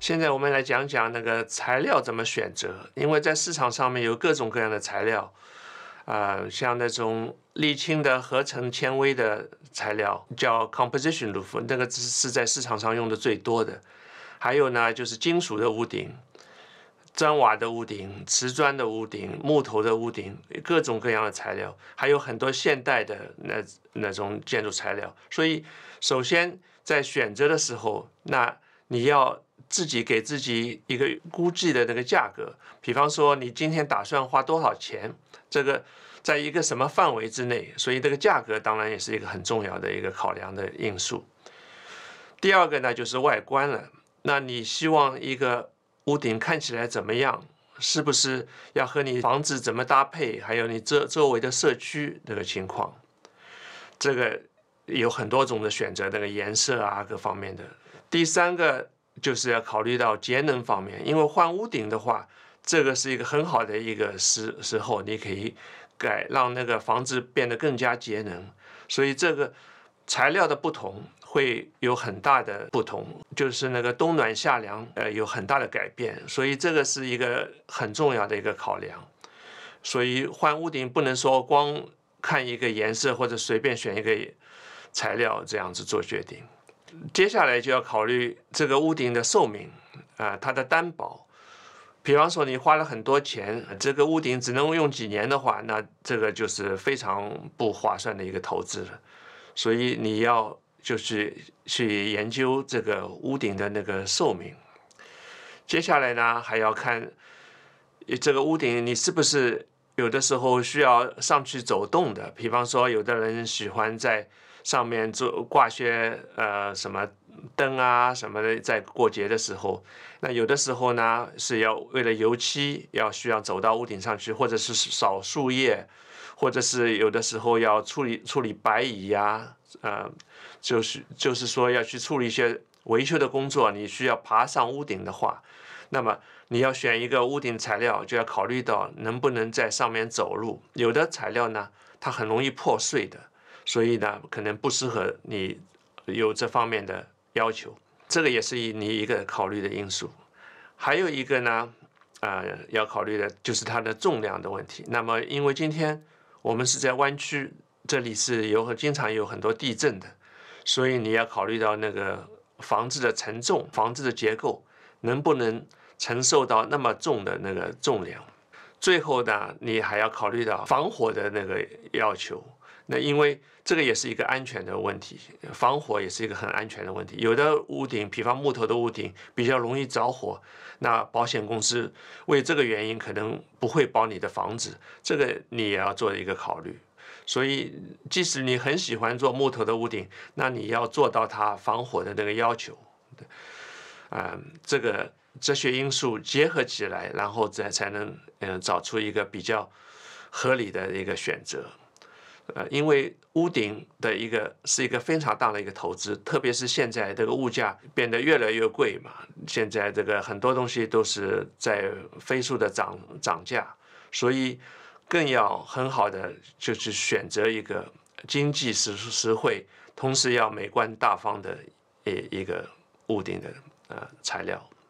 现在我们来讲讲那个材料怎么选择，因为在市场上面有各种各样的材料，啊，像那种沥青的合成纤维的材料叫 composition roof，那个是是在市场上用的最多的。还有呢，就是金属的屋顶、砖瓦的屋顶、瓷砖的屋顶、木头的屋顶，各种各样的材料，还有很多现代的那那种建筑材料。所以，首先在选择的时候，那你要。自己给自己一个估计的那个价格，比方说你今天打算花多少钱，这个在一个什么范围之内，所以这个价格当然也是一个很重要的一个考量的因素。第二个呢就是外观了，那你希望一个屋顶看起来怎么样？是不是要和你房子怎么搭配，还有你这周围的社区那个情况，这个有很多种的选择，那个颜色啊各方面的。第三个。就是要考虑到节能方面，因为换屋顶的话，这个是一个很好的一个时时候，你可以改让那个房子变得更加节能。所以这个材料的不同会有很大的不同，就是那个冬暖夏凉，呃，有很大的改变。所以这个是一个很重要的一个考量。所以换屋顶不能说光看一个颜色或者随便选一个材料这样子做决定。接下来就要考虑这个屋顶的寿命啊，它的担保。比方说，你花了很多钱，这个屋顶只能用几年的话，那这个就是非常不划算的一个投资。了。所以你要就是去研究这个屋顶的那个寿命。接下来呢，还要看这个屋顶，你是不是有的时候需要上去走动的？比方说，有的人喜欢在。上面做挂些呃什么灯啊什么的，在过节的时候，那有的时候呢是要为了油漆，要需要走到屋顶上去，或者是扫树叶，或者是有的时候要处理处理白蚁呀，呃，就是就是说要去处理一些维修的工作，你需要爬上屋顶的话，那么你要选一个屋顶材料，就要考虑到能不能在上面走路，有的材料呢，它很容易破碎的。所以呢，可能不适合你有这方面的要求，这个也是你一个考虑的因素。还有一个呢，呃，要考虑的就是它的重量的问题。那么，因为今天我们是在湾区，这里是有经常有很多地震的，所以你要考虑到那个房子的承重，房子的结构能不能承受到那么重的那个重量。最后呢，你还要考虑到防火的那个要求。那因为这个也是一个安全的问题，防火也是一个很安全的问题。有的屋顶，比方木头的屋顶比较容易着火，那保险公司为这个原因可能不会保你的房子，这个你也要做一个考虑。所以，即使你很喜欢做木头的屋顶，那你要做到它防火的那个要求。对，啊，这个。哲学因素结合起来，然后再才能嗯找出一个比较合理的一个选择。呃，因为屋顶的一个是一个非常大的一个投资，特别是现在这个物价变得越来越贵嘛，现在这个很多东西都是在飞速的涨涨价，所以更要很好的就去选择一个经济实实惠，同时要美观大方的一一个屋顶的呃材料。